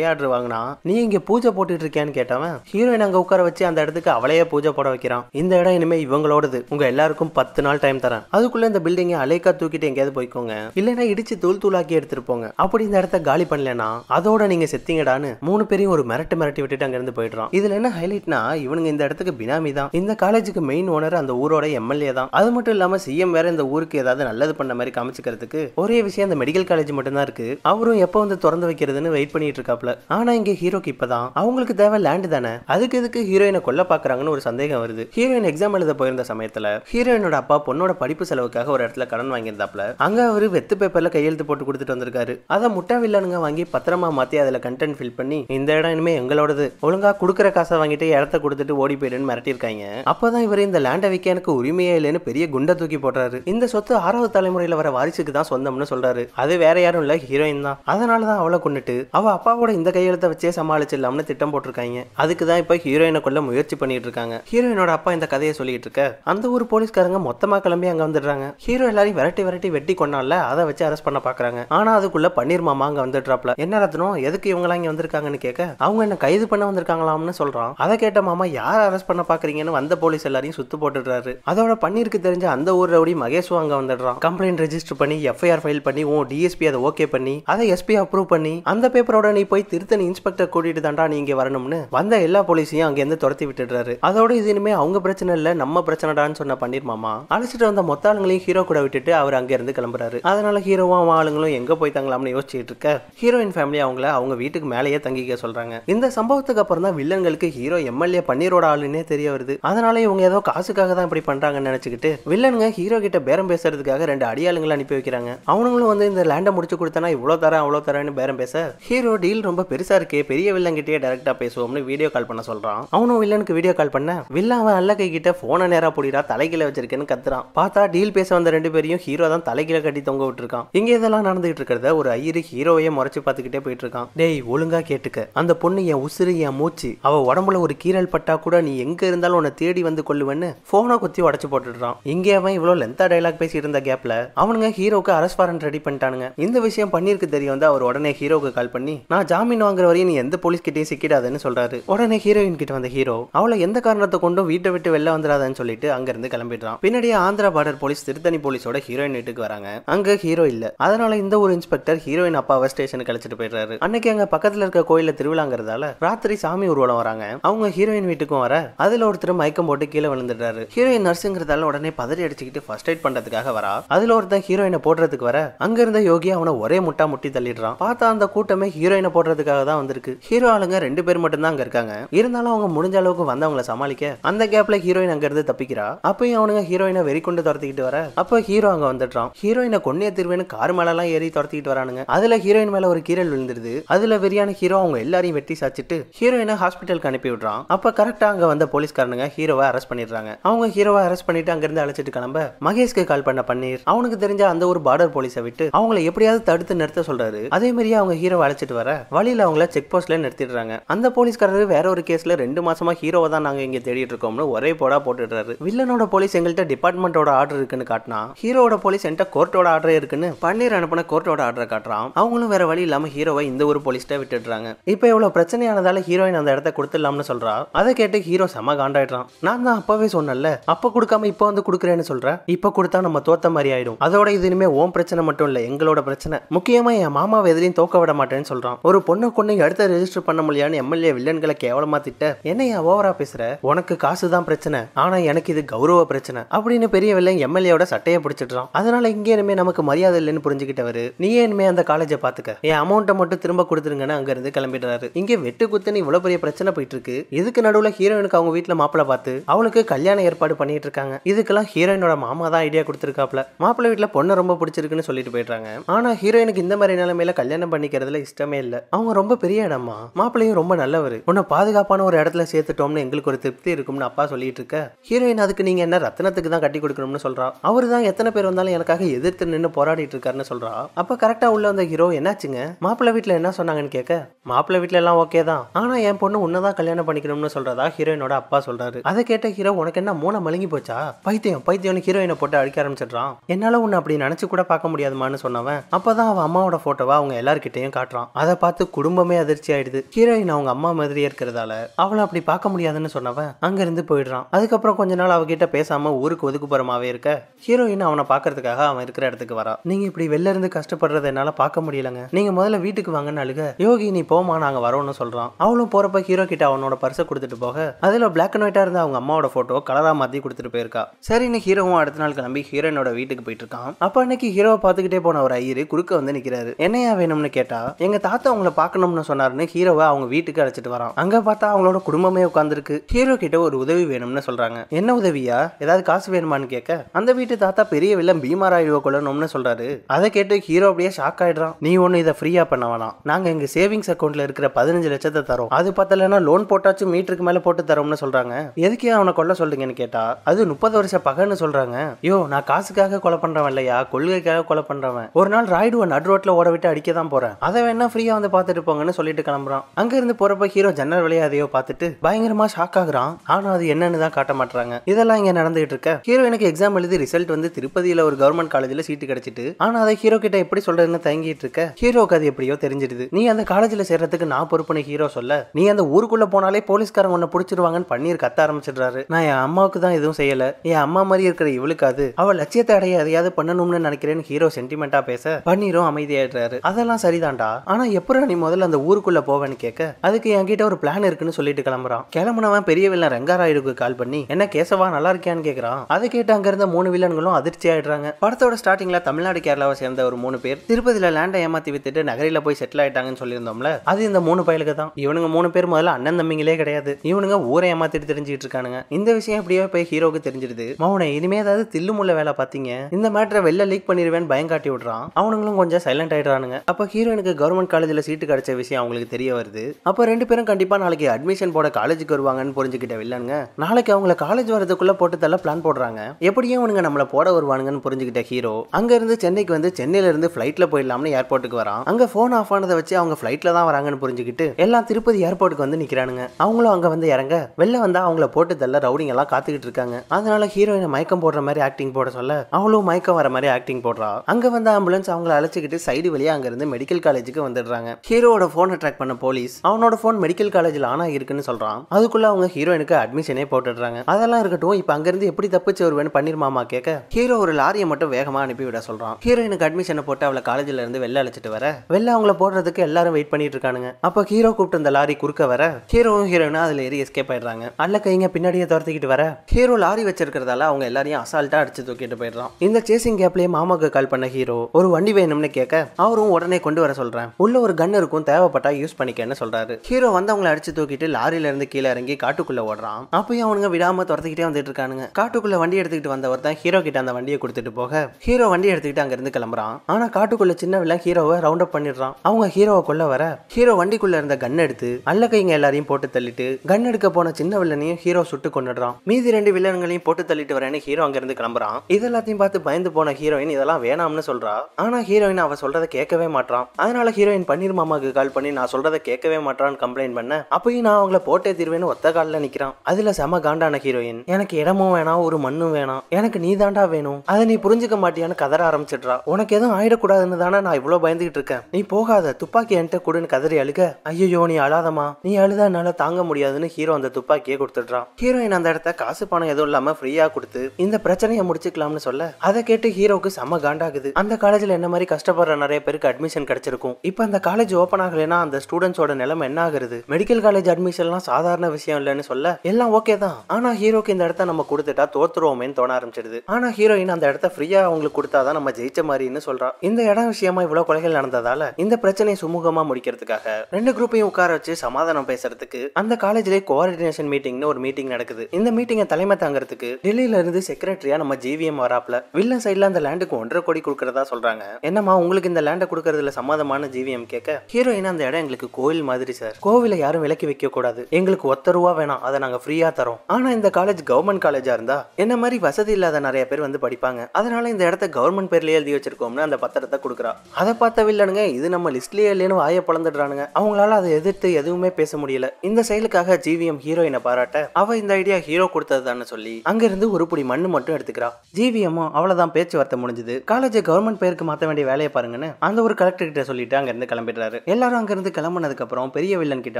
ஆர்டர் வாங்கினா நீ இங்க பூஜை போட்டுட்டு இருக்கியான்னு கேட்டவன் ஹீரோயின் அங்க உட்கார வச்சு அந்த இடத்துக்கு அவளையே பூஜை போட வைக்கிறான் இந்த இடம் இனிமே இவங்களோடது உங்க எல்லாருக்கும் பத்து நாள் டைம் தரேன் அதுக்குள்ள இந்த பில்டிங்க அலைக்கா தூக்கிட்டு எங்கேயாவது போய்க்கோங்க இல்லைன்னா இடிச்சு தூள் தூளாக்கி எடுத்துட்டு போங்க அப்படி இந்த இடத்த காலி பண்ணலன்னா அதோட நீங்க செத்தீங்கடான்னு மூணு பேரையும் ஒரு மிரட்டு மிரட்டி விட்டுட்டு அங்க இருந்து போயிடுறான் இதுல என்ன ஹைலைட்னா இவனுங்க இந்த இடத்துக்கு பினாமி தான் இந்த காலேஜுக்கு இதுக்கு மெயின் ஓனர் அந்த ஊரோட எம்எல்ஏ தான் அது மட்டும் இல்லாம சிஎம் வேற இந்த ஊருக்கு ஏதாவது நல்லது பண்ண மாதிரி காமிச்சுக்கிறதுக்கு ஒரே விஷயம் அந்த மெடிக்கல் காலேஜ் மட்டும் தான் இருக்கு அவரும் எப்போ வந்து திறந்து வைக்கிறதுன்னு வெயிட் பண்ணிட்டு இருக்காப்ல ஆனா இங்க ஹீரோக்கு இப்பதான் அவங்களுக்கு தேவை லேண்ட் தானே அதுக்கு இதுக்கு ஹீரோயினை கொல்ல பாக்குறாங்கன்னு ஒரு சந்தேகம் வருது ஹீரோயின் எக்ஸாம் எழுத போயிருந்த சமயத்துல ஹீரோயினோட அப்பா பொண்ணோட படிப்பு செலவுக்காக ஒரு இடத்துல கடன் வாங்கியிருந்தாப்ல அங்க அவரு வெத்து பேப்பர்ல கையெழுத்து போட்டு கொடுத்துட்டு வந்திருக்காரு அதை முட்டா வில்லனுங்க வாங்கி பத்திரமா மாத்தி அதுல கண்டென்ட் ஃபில் பண்ணி இந்த இடம் இனிமே எங்களோடது ஒழுங்கா கொடுக்குற காசை வாங்கிட்டு இடத்த கொடுத்துட்டு ஓடி போயிடுன்னு மிரட்டியிருக்காங்க அப்பதான் இவர் இந்த லேண்டை விற்க எனக்கு உரிமையே இல்லைன்னு பெரிய குண்டை தூக்கி போடுறாரு இந்த சொத்து ஆறாவது தலைமுறையில் வர வாரிசுக்கு தான் சொந்தம்னு சொல்றாரு அது வேற யாரும் இல்லை ஹீரோயின் தான் அதனாலதான் தான் அவளை கொண்டுட்டு அவ அப்பாவோட இந்த கையெழுத்தை வச்சே சமாளிச்சிடலாம்னு திட்டம் போட்டிருக்காங்க அதுக்கு தான் இப்போ ஹீரோயினை கொள்ள முயற்சி பண்ணிட்டு இருக்காங்க ஹீரோயினோட அப்பா இந்த கதையை சொல்லிட்டு இருக்க அந்த ஊர் போலீஸ்காரங்க மொத்தமா கிளம்பி அங்க வந்துடுறாங்க ஹீரோ எல்லாரையும் விரட்டி விரட்டி வெட்டி கொண்டால அதை வச்சு அரெஸ்ட் பண்ண பாக்குறாங்க ஆனா அதுக்குள்ள பன்னீர் மாமா அங்க வந்துடுறாப்ல என்ன ரத்னம் எதுக்கு இவங்களாம் இங்க வந்திருக்காங்கன்னு கேட்க அவங்க என்ன கைது பண்ண வந்திருக்காங்களாம்னு சொல்றான் அதை கேட்ட மாமா யார் அரெஸ்ட் பண்ண பாக்குறீங்கன்னு வந்த போலீஸ் எல்லாரையும் சுத்து போட்டுடுறாரு அதோட பண்ணிருக்கு தெரிஞ்ச அந்த ஊர் ரவுடி மகேஷ் அங்க வந்துடுறான் கம்ப்ளைண்ட் ரெஜிஸ்டர் பண்ணி எஃப்ஐஆர் ஃபைல் பண்ணி ஓ டிஎஸ்பி அதை ஓகே பண்ணி அதை எஸ்பி அப்ரூவ் பண்ணி அந்த பேப்பரோட நீ போய் திருத்தணி இன்ஸ்பெக்டர் கூட்டிட்டு தாண்டா நீ இங்க வரணும்னு வந்த எல்லா போலீஸையும் அங்கேருந்து துரத்தி விட்டுடுறாரு அதோட இது இனிமே அவங்க பிரச்சனை இல்ல நம்ம பிரச்சனைடான்னு சொன்ன பண்ணிருமாமா மாமா அழைச்சிட்டு வந்த மொத்த ஆளுங்களையும் ஹீரோ கூட விட்டுட்டு அவர் அங்க இருந்து கிளம்புறாரு அதனால ஹீரோவும் ஆளுங்களும் எங்க போய்த்தாங்களாம்னு யோசிச்சுட்டு இருக்க ஹீரோயின் ஃபேமிலி அவங்கள அவங்க வீட்டுக்கு மேலேயே தங்கிக்க சொல்றாங்க இந்த சம்பவத்துக்கு அப்புறம் தான் வில்லன்களுக்கு ஹீரோ எம்எல்ஏ பன்னீரோட ஆளுன்னே தெரிய வருது அதனால அவங்க ஏதோ காசுக்காக தான் இப்படி பண்றாங்கன்னு நினச்சிக்கிட்டு வில்லனுங்க ஹீரோ கிட்ட பேரம் பேசுறதுக்காக ரெண்டு அடியாளுங்களை அனுப்பி வைக்கிறாங்க அவனுங்களும் வந்து இந்த லேண்டை முடிச்சு கொடுத்தனா இவ்வளோ தரேன் அவ்வளோ தரேன்னு பேரம் பேச ஹீரோ டீல் ரொம்ப பெருசாக இருக்கே பெரிய வில்லன் கிட்டே டேரெக்டாக பேசுவோம்னு வீடியோ கால் பண்ண சொல்கிறான் அவனும் வில்லனுக்கு வீடியோ கால் பண்ண வில்லன் அவன் அல்ல கை கிட்ட ஃபோனை நேராக புடிடா தலைகில வச்சிருக்கேன்னு கத்துறான் பார்த்தா டீல் பேச வந்த ரெண்டு பேரையும் ஹீரோ தான் தலைகில கட்டி தொங்க விட்டுருக்கான் இங்கே இதெல்லாம் நடந்துகிட்டு இருக்கிறத ஒரு ஐயரு ஹீரோவையே முறைச்சு பார்த்துக்கிட்டே போயிட்டு இருக்கான் டேய் ஒழுங்கா கேட்டுக்க அந்த பொண்ணு என் உசுறு என் மூச்சு அவ உடம்புல ஒரு கீரல் பட்டா கூட நீ எங்க இருந்தாலும் உன்னை தேடி வந்து கொள்ளுவேன்னு போனை குத்தி உடச்சு போட்டுடுறான் இங்கே அவன் இவ்வளோ லென்த்தா டைலாக் பேசிட்டு இருந்த கேப்ல அவனுங்க ஹீரோக்கு அரெஸ்ட் வாரண்ட் ரெடி பண்ணிட்டானுங்க இந்த விஷயம் பண்ணிருக்கு தெரியும் வந்து அவர் உடனே ஹீரோக்கு கால் பண்ணி நான் ஜாமீன் வாங்குற வரையும் நீ எந்த போலீஸ் கிட்டயும் சிக்கிடாதுன்னு சொல்றாரு உடனே ஹீரோயின் கிட்ட வந்த ஹீரோ அவளை எந்த காரணத்தை கொண்டும் வீட்டை விட்டு வெளில வந்துடாதன்னு சொல்லிட்டு அங்கிருந்து கிளம்பிடுறான் பின்னாடியே ஆந்திரா பார்டர் போலீஸ் திருத்தணி போலீஸோட ஹீரோயின் வீட்டுக்கு வராங்க அங்க ஹீரோ இல்ல அதனால இந்த ஒரு இன்ஸ்பெக்டர் ஹீரோயின் அப்பாவை ஸ்டேஷனுக்கு அழைச்சிட்டு போயிடுறாரு அன்னைக்கு அங்க பக்கத்துல இருக்க கோயில திருவிழாங்கிறதால ராத்திரி சாமி ஊர்வலம் வராங்க அவங்க ஹீரோயின் வீட்டுக்கும் வர அதுல ஒருத்தர் மயக்கம் போட்டு கீழே விழுந்துட்டாரு ஹீரோயின் நர்ஸுங்கிறதால உடனே பதறி அடிச்சுக்கிட்டு ஃபர்ஸ்ட் எய்ட் பண்றதுக்காக வரா அதுல ஒருத்தன் ஹீரோயினை போடுறதுக்கு வர அங்க இருந்த யோகி அவனை ஒரே முட்டா முட்டி தள்ளிடுறான் பார்த்தா அந்த கூட்டமே ஹீரோயினை போடுறதுக்காக தான் வந்திருக்கு ஹீரோ ஆளுங்க ரெண்டு பேர் மட்டும் தான் அங்க இருக்காங்க இருந்தாலும் அவங்க முடிஞ்ச அளவுக்கு வந்து சமாளிக்க அந்த கேப்ல ஹீரோயின் அங்க இருந்து தப்பிக்கிறா அப்பயும் அவனுங்க ஹீரோயினை வெறி கொண்டு துரத்திக்கிட்டு வர அப்ப ஹீரோ அங்க வந்துடுறான் ஹீரோயினை கொன்னே திருவேன்னு கார் மேல எல்லாம் ஏறி துரத்திக்கிட்டு வரானுங்க அதுல ஹீரோயின் மேல ஒரு கீரல் விழுந்துருது அதுல வெறியான ஹீரோ அவங்க எல்லாரையும் வெட்டி சாச்சிட்டு ஹீரோயினை ஹாஸ்பிட்டலுக்கு அனுப்பி விடுறான் அப்ப கரெக்டா அங்க வந்த போலீஸ்காரனுங்க ஹீரோவை அரெஸ்ட் அரெஸ்ட் பண்ணிடுறாங்க அவங்க ஹீரோவை அரெஸ்ட் பண்ணிட்டு அங்கிருந்து அழைச்சிட்டு கிளம்ப மகேஷ்க்கு கால் பண்ண பன்னீர் அவனுக்கு தெரிஞ்ச அந்த ஒரு பார்டர் போலீஸை விட்டு அவங்கள எப்படியாவது தடுத்து நிறுத்த சொல்றாரு அதே மாதிரி அவங்க ஹீரோவை அழைச்சிட்டு வர வழியில அவங்கள செக் போஸ்ட்ல நிறுத்திடுறாங்க அந்த போலீஸ்காரர் வேற ஒரு கேஸ்ல ரெண்டு மாசமா ஹீரோவை தான் நாங்க இங்க தேடிட்டு இருக்கோம்னு ஒரே போடா போட்டுடுறாரு வில்லனோட போலீஸ் எங்கள்கிட்ட டிபார்ட்மெண்டோட ஆர்டர் இருக்குன்னு காட்டினா ஹீரோட போலீஸ் என்கிட்ட கோர்ட்டோட ஆர்டர் இருக்குன்னு பன்னீர் அனுப்பின கோர்ட்டோட ஆர்டரை காட்டுறான் அவங்களும் வேற வழி இல்லாம ஹீரோவை இந்த ஒரு போலீஸ்ட விட்டுடுறாங்க இப்போ இவ்வளவு பிரச்சனையானதால ஹீரோயின் அந்த இடத்த கொடுத்துடலாம்னு சொல்றா அதை கேட்டு ஹீரோ செம காண்டாயிடுறான் நான் தான் அதான் அப்பவே சொன்னல அப்ப கொடுக்காம இப்ப வந்து கொடுக்குறேன்னு சொல்ற இப்போ கொடுத்தா நம்ம தோத்த மாதிரி ஆயிடும் அதோட இது இனிமே ஓம் பிரச்சனை மட்டும் இல்ல எங்களோட பிரச்சனை முக்கியமா என் மாமாவை எதிரையும் தோக்க விட மாட்டேன்னு சொல்றான் ஒரு பொண்ணை கொண்டு அடுத்த ரெஜிஸ்டர் பண்ண முடியான்னு எம்எல்ஏ வில்லன்களை கேவலமா திட்ட என்ன ஓவரா பேசுற உனக்கு காசு தான் பிரச்சனை ஆனா எனக்கு இது கௌரவ பிரச்சனை அப்படின்னு பெரிய வில்லன் எம்எல்ஏவோட சட்டையை பிடிச்சிடுறான் அதனால இங்கே இனிமே நமக்கு மரியாதை இல்லைன்னு புரிஞ்சுக்கிட்டவரு நீயே இனிமே அந்த காலேஜை பாத்துக்க என் அமௌண்ட்டை மட்டும் திரும்ப கொடுத்துருங்கன்னு அங்க இருந்து கிளம்பிடுறாரு இங்கே வெட்டு குத்துன்னு இவ்வளவு பெரிய பிரச்சனை போயிட்டு இருக்கு இதுக்கு நடுவுல ஹீரோயினுக்கு அவங்க வீட்டுல மாப்பிள்ள பார்த்து அவளை அவனுக்கு கல்யாண ஏற்பாடு பண்ணிட்டு இருக்காங்க இதுக்கெல்லாம் ஹீரோயினோட மாமா தான் ஐடியா கொடுத்துருக்காப்ல மாப்பிள்ளை வீட்டில் பொண்ணை ரொம்ப பிடிச்சிருக்குன்னு சொல்லிட்டு போயிடுறாங்க ஆனால் ஹீரோயினுக்கு இந்த மாதிரி நிலைமையில கல்யாணம் பண்ணிக்கிறதுல இஷ்டமே இல்லை அவங்க ரொம்ப பெரிய இடமா மாப்பிள்ளையும் ரொம்ப நல்லவர் உன்னை பாதுகாப்பான ஒரு இடத்துல சேர்த்துட்டோம்னு எங்களுக்கு ஒரு திருப்தி இருக்கும்னு அப்பா சொல்லிட்டு இருக்க ஹீரோயின் அதுக்கு நீங்க என்ன ரத்தனத்துக்கு தான் கட்டி கொடுக்கணும்னு சொல்றா அவர் தான் எத்தனை பேர் வந்தாலும் எனக்காக எதிர்த்து நின்று போராடிட்டு இருக்காருன்னு சொல்றா அப்ப கரெக்டா உள்ள வந்த ஹீரோ என்னாச்சுங்க மாப்பிள்ளை வீட்டில் என்ன சொன்னாங்கன்னு கேட்க மாப்பிள்ளை வீட்டுல எல்லாம் ஓகே தான் ஆனால் என் பொண்ணு உன்னதான் கல்யாணம் பண்ணிக்கணும்னு சொல்றதா ஹீரோயினோட அப்பா சொல்றாரு அதை கேட்ட ஹீரோ உனக்கு என்ன மூணு மழுங்கி போச்சா பைத்தியம் பைத்தியம்னு ஹீரோயினை போட்டு அடிக்க ஆரம்பிச்சிடுறான் என்னால உன்னை அப்படி நினைச்சு கூட பார்க்க முடியாதுமான்னு சொன்னவன் அப்பதான் அவன் அம்மாவோட போட்டோவா அவங்க எல்லார்கிட்டையும் காட்டுறான் அதை பார்த்து குடும்பமே அதிர்ச்சி ஆயிடுது ஹீரோயின் அவங்க அம்மா மாதிரியே இருக்கிறதால அவளை அப்படி பார்க்க முடியாதுன்னு சொன்னவன் அங்கிருந்து போயிடுறான் அதுக்கப்புறம் கொஞ்ச நாள் அவகிட்ட பேசாம ஊருக்கு ஒதுக்கு போறமாவே இருக்க ஹீரோயின் அவனை பாக்குறதுக்காக அவன் இருக்கிற இடத்துக்கு வரா நீங்க இப்படி வெளில இருந்து கஷ்டப்படுறத என்னால பார்க்க முடியலங்க நீங்க முதல்ல வீட்டுக்கு வாங்கன்னு அழுக யோகி நீ போமா நாங்க வரோம்னு சொல்றான் அவளும் போறப்ப ஹீரோ கிட்ட அவனோட பர்சை கொடுத்துட்டு போக அதுல பிளாக் அண்ட் ஒயிட்டா இருந்த அவங்க அம்மாவோட ஹீரோனோட ஃபோட்டோ கலரா மாற்றி கொடுத்துட்டு போயிருக்கா சரின்னு ஹீரோவும் அடுத்த நாள் கிளம்பி ஹீரோனோட வீட்டுக்கு போயிட்டு இருக்கான் அப்போ அன்னைக்கு ஹீரோவை பார்த்துக்கிட்டே போன ஒரு ஐயரு குறுக்க வந்து நிற்கிறாரு என்னையா வேணும்னு கேட்டா எங்க தாத்தா உங்களை பார்க்கணும்னு சொன்னாருன்னு ஹீரோவை அவங்க வீட்டுக்கு அழைச்சிட்டு வரான் அங்க பார்த்தா அவங்களோட குடும்பமே உட்காந்துருக்கு ஹீரோ கிட்ட ஒரு உதவி வேணும்னு சொல்றாங்க என்ன உதவியா ஏதாவது காசு வேணுமான்னு கேட்க அந்த வீட்டு தாத்தா பெரிய வில்லன் பீமாராயுவை கொள்ளணும்னு சொல்றாரு அதை கேட்டு ஹீரோ அப்படியே ஷாக் ஆயிடுறான் நீ ஒன்னு இதை ஃப்ரீயா பண்ண வேணாம் நாங்க எங்க சேவிங்ஸ் அக்கௌண்ட்ல இருக்கிற பதினஞ்சு லட்சத்தை தரோம் அது பார்த்தலன்னா லோன் போட்டாச்சும் மீட்டருக்கு மேல போட்டு தரோம்னு சொல்றாங்க எதுக்கே அவனுக்கு உன்னை கொல்ல சொல்லுங்கன்னு கேட்டா அது முப்பது வருஷம் பகன்னு சொல்றாங்க யோ நான் காசுக்காக கொலை பண்றவன் இல்லையா கொள்கைக்காக கொலை பண்றவன் ஒரு நாள் ஒன் நடு ரோட்ல ஓட விட்டு அடிக்க தான் போறேன் அதை வேணா ஃப்ரீயா வந்து பாத்துட்டு போங்கன்னு சொல்லிட்டு கிளம்புறான் அங்க இருந்து போறப்ப ஹீரோ ஜன்னல் விளையாதையோ பாத்துட்டு பார்த்துட்டு பயங்கரமா ஷாக் ஆகுறான் ஆனா அது என்னன்னு தான் காட்ட மாட்டாங்க இதெல்லாம் இங்க நடந்துகிட்டு இருக்க எனக்கு எக்ஸாம் எழுதி ரிசல்ட் வந்து திருப்பதியில ஒரு கவர்மெண்ட் காலேஜ்ல சீட்டு கிடைச்சிட்டு ஆனா அதை ஹீரோ கிட்ட எப்படி சொல்றதுன்னு தயங்கிட்டு இருக்க ஹீரோக்கு அது எப்படியோ தெரிஞ்சிருது நீ அந்த காலேஜ்ல சேர்றதுக்கு நான் பொறுப்புன்னு ஹீரோ சொல்ல நீ அந்த ஊருக்குள்ள போனாலே போலீஸ்காரங்க உன்னை பிடிச்சிருவாங்கன்னு பன்னீர் கத்த ஆரம்பிச்சிடுறாரு சொல்றாரு நான் என் அம்மாவுக்கு தான் எதுவும் செய்யல என் அம்மா மாதிரி இருக்கிற இவளுக்காது அவள் லட்சியத்தை அடைய எதையாவது பண்ணணும்னு நினைக்கிறேன்னு ஹீரோ சென்டிமெண்டா பேச பன்னீரும் அமைதியாடுறாரு அதெல்லாம் சரிதான்டா ஆனா எப்படா நீ முதல்ல அந்த ஊருக்குள்ள போவேன்னு கேட்க அதுக்கு என்கிட்ட ஒரு பிளான் இருக்குன்னு சொல்லிட்டு கிளம்புறான் கிளம்புனவன் பெரிய வில்லன் ரங்காராயுடுக்கு கால் பண்ணி என்ன கேசவா நல்லா இருக்கியான்னு கேக்குறான் அதை கேட்டு அங்க இருந்த மூணு வில்லன்களும் அதிர்ச்சி ஆயிடுறாங்க படத்தோட ஸ்டார்டிங்ல தமிழ்நாடு கேரளாவை சேர்ந்த ஒரு மூணு பேர் திருப்பதியில லேண்டை ஏமாத்தி வித்துட்டு நகரில போய் செட்டில் ஆயிட்டாங்கன்னு சொல்லியிருந்தோம்ல அது இந்த மூணு பயலுக்கு தான் இவனுங்க மூணு பேர் முதல்ல அண்ணன் தம்பிங்களே கிடையாது இவனுங்க ஊரை ஏமாத்திட்டு தெரிஞ்சுட்டு இருக்கானுங்க இந்த விஷயம் எப்படியோ போய் ஹீரோக்கு தெரிஞ்சிருது மௌனை இனிமே ஏதாவது தில்லுமுள்ள வேலை பார்த்தீங்க இந்த மேட்டரை வெளில லீக் பண்ணிருவேன் பயம் காட்டி விடுறான் அவனுங்களும் கொஞ்சம் சைலண்ட் ஆயிடுறானுங்க அப்போ ஹீரோனுக்கு கவர்மெண்ட் காலேஜில் சீட்டு கிடைச்ச விஷயம் அவங்களுக்கு தெரிய வருது அப்போ ரெண்டு பேரும் கண்டிப்பாக நாளைக்கு அட்மிஷன் போட காலேஜுக்கு வருவாங்கன்னு புரிஞ்சுக்கிட்ட வில்லனுங்க நாளைக்கு அவங்கள காலேஜ் வரதுக்குள்ள போட்டு தள்ள பிளான் போடுறாங்க எப்படியும் அவனுங்க நம்மளை போட வருவானுங்கன்னு புரிஞ்சுக்கிட்ட ஹீரோ அங்க இருந்து சென்னைக்கு வந்து சென்னையில இருந்து பிளைட்ல போயிடலாம்னு ஏர்போர்ட்டுக்கு வரான் அங்க போன் ஆஃப் ஆனதை வச்சு அவங்க பிளைட்ல தான் வராங்கன்னு புரிஞ்சுக்கிட்டு எல்லாம் திருப்பதி ஏர்போர்ட்டுக்கு வந்து நிக்கிறானுங்க அவங்களும் அங்க வந்து இறங்க வெளில வந்தா அவங்கள போட்டு தள்ள ரவுடிங் எல்லாம் காத்துக்கிட்டு இருக்காங்க அதனால ஹீரோயின மயக்கம் போடுற மாதிரி ஆக்டிங் போட சொல்ல அவளும் மயக்கம் வர மாதிரி ஆக்டிங் போடுறா அங்கே வந்த ஆம்புலன்ஸ் அவங்கள அழைச்சிக்கிட்டு சைடு வழியாக இருந்து மெடிக்கல் காலேஜுக்கு வந்துடுறாங்க ஹீரோவோட ஃபோனை அட்ராக்ட் பண்ண போலீஸ் அவனோட ஃபோன் மெடிக்கல் காலேஜில் ஆனா இருக்குன்னு சொல்கிறான் அதுக்குள்ள அவங்க ஹீரோயினுக்கு அட்மிஷனே போட்டுடுறாங்க அதெல்லாம் இருக்கட்டும் இப்போ இருந்து எப்படி தப்பிச்சு வருவேன்னு பண்ணிருமாமா கேட்க ஹீரோ ஒரு லாரியை மட்டும் வேகமாக அனுப்பிவிட சொல்றான் ஹீரோயினுக்கு அட்மிஷனை போட்டு அவளை காலேஜ்ல இருந்து வெளில அழைச்சிட்டு வர வெளில அவங்கள போடுறதுக்கு எல்லாரும் வெயிட் பண்ணிட்டு இருக்கானுங்க அப்போ ஹீரோ கூப்பிட்டு அந்த லாரி குறுக்க வர ஹீரோவும் ஹீரோயினும் அதில் ஏறி எஸ்கேப் ஆயிடுறாங்க அல்ல கைங்க பின்னாடியே எல்லாரையும் துரத்திக்கிட்டு வர ஹீரோ லாரி வச்சிருக்கிறதால அவங்க எல்லாரையும் அசால்ட்டா அடிச்சு தூக்கிட்டு போயிடுறான் இந்த சேசிங் கேப்லயே மாமாக்கு கால் பண்ண ஹீரோ ஒரு வண்டி வேணும்னு கேட்க அவரும் உடனே கொண்டு வர சொல்றேன் உள்ள ஒரு கன் இருக்கும் தேவைப்பட்டா யூஸ் பண்ணிக்கேன்னு சொல்றாரு ஹீரோ வந்து அவங்களை அடிச்சு தூக்கிட்டு லாரில இருந்து கீழே இறங்கி காட்டுக்குள்ள ஓடுறான் அப்பயும் அவனுங்க விடாம துரத்திக்கிட்டே வந்துட்டு இருக்கானுங்க காட்டுக்குள்ள வண்டி எடுத்துக்கிட்டு வந்தவர் தான் ஹீரோ கிட்ட அந்த வண்டியை கொடுத்துட்டு போக ஹீரோ வண்டி எடுத்துக்கிட்டு அங்கிருந்து கிளம்புறான் ஆனா காட்டுக்குள்ள சின்ன விலை ஹீரோவை ரவுண்ட் அப் பண்ணிடுறான் அவங்க ஹீரோவை கொல்ல வர ஹீரோ வண்டிக்குள்ள இருந்த கன் எடுத்து அல்ல கைங்க எல்லாரையும் போட்டு தள்ளிட்டு கன் எடுக்க போன சின்ன வில்லனையும் ஹீரோ சுட்டு கொண்டுடுறான் மீதி ரெண்டு வில்லன்களையும் போட்டு தள்ளிட்டு வரேன்னு ஹீரோ அங்கிருந்து கிளம்புறான் இது எல்லாத்தையும் பார்த்து பயந்து போன ஹீரோயின் இதெல்லாம் வேணாம்னு சொல்றா ஆனா ஹீரோயின் அவ சொல்றதை கேட்கவே மாட்டான் அதனால ஹீரோயின் பன்னீர் மாமாவுக்கு கால் பண்ணி நான் சொல்றதை கேட்கவே மாட்டான்னு கம்ப்ளைண்ட் பண்ண அப்பயும் நான் அவங்கள போட்டே தீர்வேன்னு ஒத்த காலில் நிக்கிறான் அதுல செம காண்டான ஹீரோயின் எனக்கு இடமும் வேணாம் ஒரு மண்ணும் வேணாம் எனக்கு நீ தாண்டா வேணும் அதை நீ புரிஞ்சுக்க மாட்டியான்னு கதற ஆரம்பிச்சிடுறா உனக்கு எதுவும் ஆயிடக்கூடாதுன்னு தானே நான் இவ்வளவு பயந்துகிட்டு இருக்கேன் நீ போகாத துப்பாக்கி என்கிட்ட கூடுன்னு கதறி அழுக ஐயோ நீ அழாதமா நீ அழுதா என்னால தாங்க முடியாதுன்னு ஹீரோ அந்த துப்பாக்கியை கொடுத்துடுறான் ஹீரோ ஹீரோயின் அந்த இடத்த காசு பணம் எதுவும் இல்லாம ஃப்ரீயா கொடுத்து இந்த பிரச்சனையை முடிச்சுக்கலாம்னு சொல்ல அதை கேட்டு ஹீரோக்கு செம்ம காண்டாகுது அந்த காலேஜ்ல என்ன மாதிரி கஷ்டப்படுற நிறைய பேருக்கு அட்மிஷன் கிடைச்சிருக்கும் இப்போ அந்த காலேஜ் ஓப்பன் ஆகலைன்னா அந்த ஸ்டூடெண்ட்ஸோட நிலைமை என்ன ஆகுறது மெடிக்கல் காலேஜ் அட்மிஷன்லாம் சாதாரண விஷயம் இல்லைன்னு சொல்ல எல்லாம் ஓகே தான் ஆனா ஹீரோக்கு இந்த இடத்த நம்ம கொடுத்துட்டா தோத்துருவோமே தோண ஆரம்பிச்சிடுது ஆனா ஹீரோயின் அந்த இடத்த ஃப்ரீயா அவங்களுக்கு கொடுத்தாதான் நம்ம ஜெயிச்ச மாதிரின்னு சொல்றா இந்த இடம் விஷயமா இவ்வளவு கொலைகள் நடந்ததால இந்த பிரச்சனையை சுமூகமா முடிக்கிறதுக்காக ரெண்டு குரூப்பையும் உட்கார வச்சு சமாதானம் பேசுறதுக்கு அந்த காலேஜ்லேயே கோஆர்டினேஷன் மீட்டிங்னு ஒரு மீட்டிங் நடக்குது நடக்குது இந்த மீட்டிங்கை தலைமை தாங்கிறதுக்கு டெல்லியில இருந்து செக்ரட்டரியா நம்ம ஜிவிஎம் வராப்ல வில்லன் சைட்ல அந்த லேண்டுக்கு ஒன்றரை கோடி கொடுக்கறதா சொல்றாங்க என்னமா உங்களுக்கு இந்த லேண்டை கொடுக்கறதுல சம்மதமான ஜிவிஎம் கேட்க ஹீரோயின் அந்த இடம் எங்களுக்கு கோவில் மாதிரி சார் கோவில யாரும் விலக்கி வைக்க கூடாது எங்களுக்கு ஒத்த ரூபா வேணாம் அதை நாங்க ஃப்ரீயா தரோம் ஆனா இந்த காலேஜ் கவர்மெண்ட் காலேஜா இருந்தா என்ன மாதிரி வசதி இல்லாத நிறைய பேர் வந்து படிப்பாங்க அதனால இந்த இடத்த கவர்மெண்ட் பேர்லயே எழுதி வச்சிருக்கோம்னு அந்த பத்திரத்தை கொடுக்குறா அதை பார்த்த வில்லனுங்க இது நம்ம லிஸ்ட்லயே இல்லைன்னு வாய பழந்துடுறானுங்க அவங்களால அதை எதிர்த்து எதுவுமே பேச முடியல இந்த செயலுக்காக ஜிவிஎம் ஹீரோயினை பாராட்ட அவ இந்த ஐடியா ஹீரோ கொடுத்ததுதான்னு சொல்லி அங்கிருந்து ஒரு புடி மண்ணு மட்டும் எடுத்துக்கிறா ஜிவிஎம்மும் அவ்வளவுதான் பேச்சுவார்த்தை முடிஞ்சது காலேஜ் கவர்மெண்ட் பேருக்கு மாற்ற வேண்டிய வேலையை பாருங்கன்னு அந்த ஒரு கலெக்டர் கிட்ட சொல்லிட்டு அங்கிருந்து கிளம்பிடுறாரு எல்லாரும் அங்கிருந்து கிளம்புனதுக்கு அப்புறம் பெரிய வில்லன் கிட்ட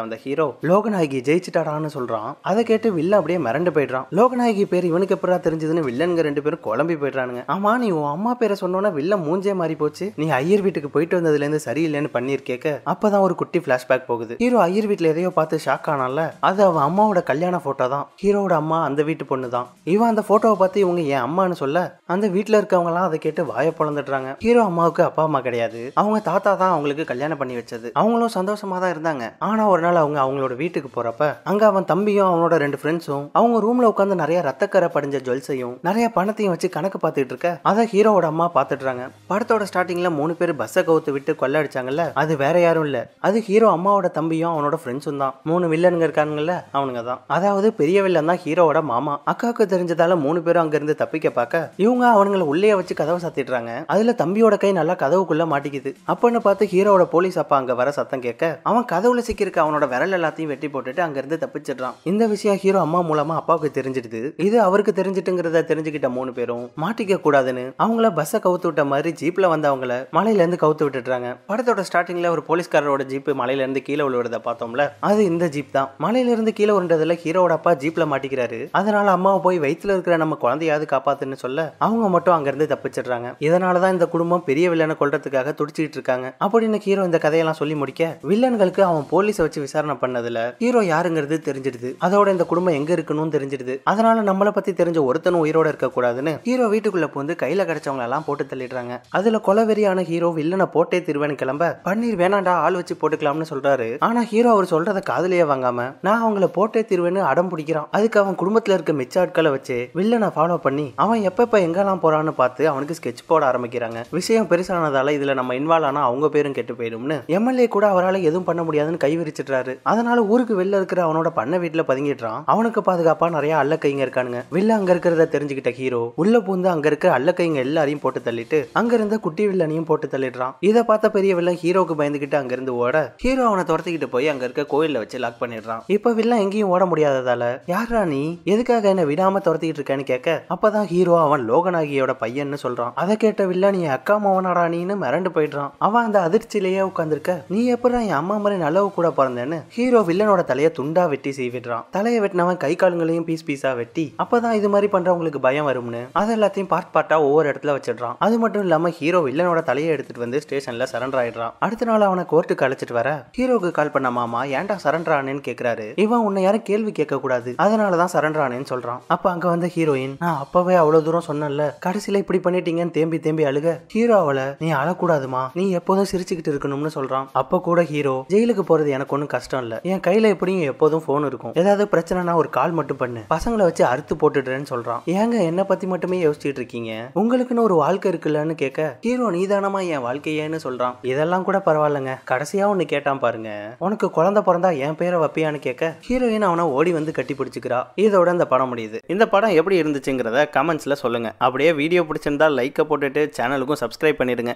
வந்த ஹீரோ லோகநாயகி ஜெயிச்சுட்டாரான்னு சொல்றான் அதை கேட்டு வில்ல அப்படியே மிரண்டு போயிடுறான் லோகநாயகி பேர் இவனுக்கு எப்படா தெரிஞ்சதுன்னு வில்லனுங்க ரெண்டு பேரும் குழம்பி போயிடுறானுங்க ஆமா நீ உன் அம்மா பேரை சொன்னோன்னா வில்ல மூஞ்சே மாறி போச்சு நீ ஐயர் வீட்டுக்கு போயிட்டு வந்ததுலேருந்து சரியில்லைன்னு பண்ணிரு கேட்க அப்பதான் ஒரு குட்டி ஃபிளாஷ்பேக் போகுது ஹீரோ ஐயர் வீட்டில் எதையோ பார்த்து ஷாக் ஆனால அது அவன் அம்மாவோட கல்யாண போட்டோ தான் ஹீரோவோட அம்மா அந்த வீட்டு பொண்ணு தான் இவன் அந்த போட்டோவை பார்த்து இவங்க என் அம்மான்னு சொல்ல அந்த வீட்டில் இருக்கவங்கலாம் அதை கேட்டு வாய பிளந்துடுறாங்க ஹீரோ அம்மாவுக்கு அப்பா அம்மா கிடையாது அவங்க தாத்தா தான் அவங்களுக்கு கல்யாணம் பண்ணி வச்சது அவங்களும் சந்தோஷமா தான் இருந்தாங்க ஆனா ஒரு நாள் அவங்க அவங்களோட வீட்டுக்கு போறப்ப அங்க அவன் தம்பியும் அவனோட ரெண்டு ஃப்ரெண்ட்ஸும் அவங்க ரூம்ல உட்காந்து நிறைய ரத்தக்கரை படிஞ்ச ஜுவல்ஸையும் நிறைய பணத்தையும் வச்சு கணக்கு பார்த்துட்டு இருக்க அதை ஹீரோவோட அம்மா பார்த்துடுறாங்க படத்தோட ஸ்டார்டிங்ல மூணு பேர் பஸ்ஸை கவுத்து விட்டு கொள்ள அடிச்சாங்கல்ல அது வேற யாரும் இல்ல அது ஹீரோ அம்மாவோட தம்பியும் அவனோட ஃப்ரெண்ட்ஸும் தான் மூணு வில்லனுங்க இருக்கானுங்கல்ல அவனுங்க தான் அதாவது பெரிய வில்லன் தான் ஹீரோவோட மாமா அக்காவுக்கு தெரிஞ்சதால மூணு பேரும் அங்கிருந்து தப்பிக்க பார்க்க இவங்க அவனுங்களை உள்ளே வச்சு கதவை சாத்திடுறாங்க அதுல தம்பியோட கை நல்லா கதவுக்குள்ள மாட்டிக்குது அப்பன்னு பார்த்து ஹீரோட போலீஸ் அப்பா அங்க வர சத்தம் கேட்க அவன் கதவுல சிக்கிருக்க அவனோட விரல் எல்லாத்தையும் வெட்டி போட்டுட்டு அங்கிருந்து தப்பிச்சிடுறான் இந்த விஷயம் ஹீரோ அம்மா மூலமா அப்பாவுக்கு தெரிஞ்சிடுது இது அவருக்கு தெரிஞ்சிட்டுங்கிறத தெரிஞ்சுக்கிட்ட மூணு பேரும் மாட்டிக்க கூடாதுன்னு அவங்கள பஸ்ஸை கவுத்து விட்ட மாதிரி ஜீப்ல அவங்கள மலையில இருந்து கவுத்து விட்டுடுறாங்க படத்தோட ஸ்டார்டிங்ல ஒரு போலீஸ்காரரோட ஜீப் இருந்து கீழே விழுவுறத பார்த்தோம்ல அது இந்த ஜீப் தான் இருந்து கீழே உருண்டதுல ஹீரோட அப்பா ஜீப்ல மாட்டிக்கிறாரு அதனால அம்மாவை போய் வயிற்றுல இருக்கிற நம்ம குழந்தையாவது காப்பாத்துன்னு சொல்ல அவங்க மட்டும் அங்கிருந்து தப்பிச்சிடுறாங்க இதனாலதான் இந்த குடும்பம் பெரிய வில்லனை கொள்றதுக்காக துடிச்சிட்டு இருக்காங்க அப்படின்னு ஹீரோ இந்த கதையெல்லாம் சொல்லி முடிக்க வில்லன்களுக்கு அவன் போலீஸை வச்சு விசாரணை பண்ணதுல ஹீரோ யாருங்கிறது தெரிஞ்சிடுது அதோட இந்த குடும்பம் எங்க இருக்கணும்னு தெரிஞ்சிடுது அதனால நம்மளை பத்தி தெரிஞ்ச ஒருத்தனும் உயிரோட இருக்க கூடாதுன்னு ஹீரோ வீட்டுக்குள்ள போந்து கையில கிடைச்சவங்க எல்லாம் போட்டு தள்ளிடுறாங்க அதுல கொலவெறியான ஹீரோ வில்லனை போட்டே திருவேன் கிளம்ப பன்னீர் வேணாண்டா ஆள் வச்சு போட்டுக்கலாம்னு சொல்றாரு ஆனா ஹீரோ அவர் சொல்றத காதலையே வாங்காம நான் அவங்கள போட்டே திருவேன்னு அடம் பிடிக்கிறான் அதுக்கு அவன் குடும்பத்தில் இருக்க மிச்ச ஆட்களை வச்சு வில்லனை ஃபாலோ பண்ணி அவன் எப்பப்ப எங்கெல்லாம் போறான்னு பார்த்து அவனுக்கு ஸ்கெட்ச் போட ஆரம்பிக்கிறாங்க விஷயம் பெருசானதால இதுல நம்ம இன்வால்வ் ஆனா அவங்க பேரும் கெட்டு போயிடும்னு எம்எல்ஏ கூட அவரால் எதுவும் பண்ண முடியாதுன்னு கை விரிச்சிடுறாரு அதனால ஊருக்கு வெளில இருக்கிற அவனோட பண்ண வீட்டுல பதுங்கிடுறான் அவனுக்கு பாதுகாப்பா நிறைய அல்ல கைங்க இருக்கானுங்க வெளில அங்க இருக்கிறத தெரிஞ்சுக்கிட்ட ஹீரோ உள்ள பூந்து அங்க இருக்க அல்ல கைங்க எல்லாரையும் போட்டு தள்ளிட்டு அங்க இருந்த குட்டி வில்லனையும் போட்டு தள்ளிடுறான் இதை பார்த்த பெரிய வில்லன் ஹீரோக்கு பயந்துகிட்டு அங்க இருந்து ஓட ஹீரோ அவனை துரத்திக்கிட்டு போய் அங்க இருக்க கோயில்ல வச்சு லாக் பண்ணிடுறான் இப்ப வில்லன் எங்கேயும் ஓட முடியாததால யார் யாரா நீ எதுக்காக என்ன விடாம துரத்திட்டு இருக்கேன்னு கேட்க அப்பதான் ஹீரோ அவன் லோகநாயகியோட பையன்னு சொல்றான் அதை கேட்ட வில்ல நீ அக்கா மாவனாடா நீன்னு மிரண்டு போயிடுறான் அவன் அந்த அதிர்ச்சியிலேயே உட்காந்துருக்க நீ எப்படா என் அம்மா மாதிரி நல்லவு கூட பிறந்தேன்னு ஹீரோ வில்லனோட தலையை துண்டா வெட்டி சீவிடுறான் தலையை வெட்டினவன் கை காலுங்களையும் பீஸ் பீஸா வெட்டி அப்பதான் இது மாதிரி பண்றவங்களுக்கு பயம் வரும்னு அது எல்லாத்தையும் பார்ட் பார்ட்டா ஒவ்வொரு இடத்துல வச்சிடுறான் அது மட்டும் இல்லாம ஹீரோ வில்லனோட தலையை எடுத்துட்டு வந்து ஸ்டேஷன்ல சரண்டர் ஆயிடுறான் அடுத்த நாள் அவனை கோர்ட்டுக்கு அழைச்சிட்டு வர ஹீரோக்கு கால் பண்ண மாமா ஏன்டா சரண்டர் ஆனேன்னு கேக்குறாரு இவன் உன்னை யாரும் கேள்வி கேட்க கூடாது அத அதனால தான் சரண்டர் ஆனேன்னு சொல்றான் அப்போ அங்க வந்த ஹீரோயின் நான் அப்போவே அவ்வளோ தூரம் சொன்னேன்ல கடைசியில இப்படி பண்ணிட்டீங்கன்னு தேம்பி தேம்பி அழுக ஹீரோ அவளை நீ அழக்கூடாதுமா நீ எப்போதும் சிரிச்சுக்கிட்டு இருக்கணும்னு சொல்றான் அப்போ கூட ஹீரோ ஜெயிலுக்கு போறது எனக்கு ஒன்றும் கஷ்டம் இல்ல என் கையில எப்படியும் எப்போதும் ஃபோன் இருக்கும் ஏதாவது பிரச்சனைனா ஒரு கால் மட்டும் பண்ணு பசங்களை வச்சு அறுத்து போட்டுடுறேன்னு சொல்றான் ஏங்க என்னை பத்தி மட்டுமே யோசிச்சுட்டு இருக்கீங்க உங்களுக்குன்னு ஒரு வாழ்க்கை இருக்குல்லன்னு கேட்க ஹீரோ நீதானமா என் வாழ்க்கையேன்னு சொல்றான் இதெல்லாம் கூட பரவாயில்லங்க கடைசியா ஒன்னு கேட்டான் பாருங்க உனக்கு குழந்தை பிறந்தா என் பேரை வப்பியான்னு கேட்க ஹீரோயின் அவனை ஓடி வந்து கட்டி பிடிச்சிக்க தெரிஞ்சுக்கிறா இதோட இந்த படம் முடியுது இந்த படம் எப்படி இருந்துச்சுங்கிறத கமெண்ட்ஸில் சொல்லுங்க அப்படியே வீடியோ பிடிச்சிருந்தா லைக்கை போட்டுட்டு சேனலுக்கும் சப்ஸ்கிரைப் பண்ணிடுங்க